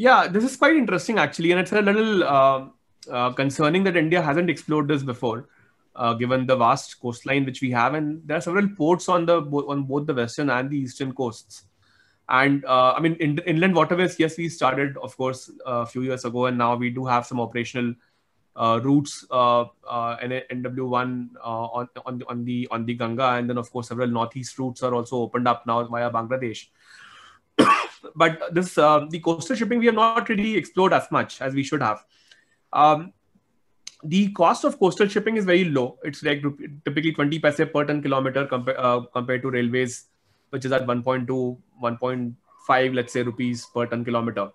Yeah, this is quite interesting actually, and it's a little uh, uh, concerning that India hasn't explored this before, uh, given the vast coastline which we have, and there are several ports on the on both the western and the eastern coasts. And uh, I mean, in, inland waterways, yes, we started, of course, uh, a few years ago, and now we do have some operational uh, routes, NW1 on, on on the on the Ganga, and then of course several northeast routes are also opened up now via Bangladesh but this uh, the coastal shipping we have not really explored as much as we should have. Um, the cost of coastal shipping is very low. It's like typically 20 paise per ton kilometer compa- uh, compared to railways, which is at 1.2, 1.5, let's say rupees per ton kilometer.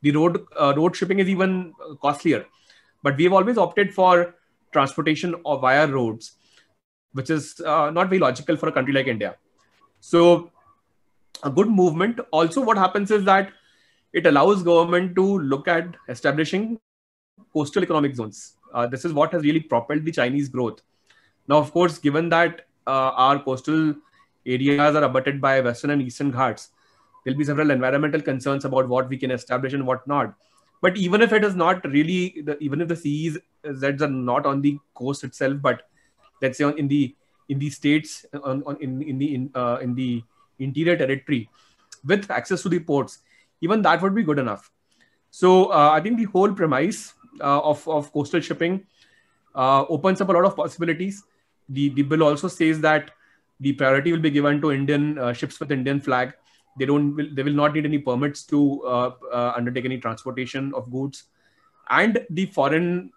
The road uh, road shipping is even uh, costlier, but we have always opted for transportation or via roads, which is uh, not very logical for a country like India. So a good movement also what happens is that it allows government to look at establishing coastal economic zones uh, this is what has really propelled the chinese growth now of course given that uh, our coastal areas are abutted by western and eastern ghats there'll be several environmental concerns about what we can establish and what not but even if it is not really the, even if the seas zeds are not on the coast itself but let's say on, in the in the states on, on in in the in, uh, in the interior territory with access to the ports, even that would be good enough. So uh, I think the whole premise uh, of, of coastal shipping uh, opens up a lot of possibilities. The, the bill also says that the priority will be given to Indian uh, ships with Indian flag. They don't will, they will not need any permits to uh, uh, undertake any transportation of goods, and the foreign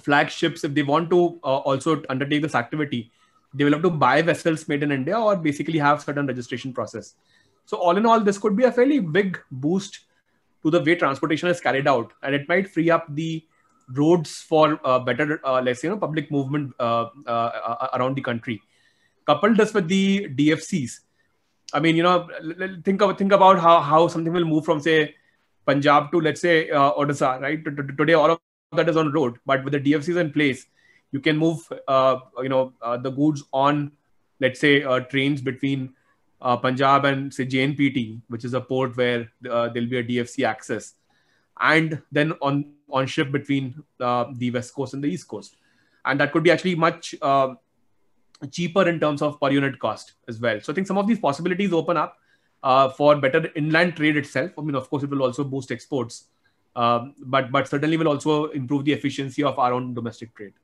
flagships if they want to also undertake this activity they will have to buy vessels made in India or basically have certain registration process. So all in all, this could be a fairly big boost to the way transportation is carried out, and it might free up the roads for uh, better, uh, let's say, you know, public movement uh, uh, uh around the country. Coupled this with the DFCs, I mean, you know, think of, think about how how something will move from say Punjab to let's say uh, Odisha, right? Today, all of that is on road, but with the DFCs in place, you can move uh, you know uh, the goods on let's say uh, trains between Punjab and say JNPT, which is a port where there'll be a DFC access, and then on on ship between the west coast and the east coast, and that could be actually much cheaper in terms of per unit cost as well. So I think some of these possibilities open up uh, for better inland trade itself. I mean, of course, it will also boost exports, um, but but certainly will also improve the efficiency of our own domestic trade.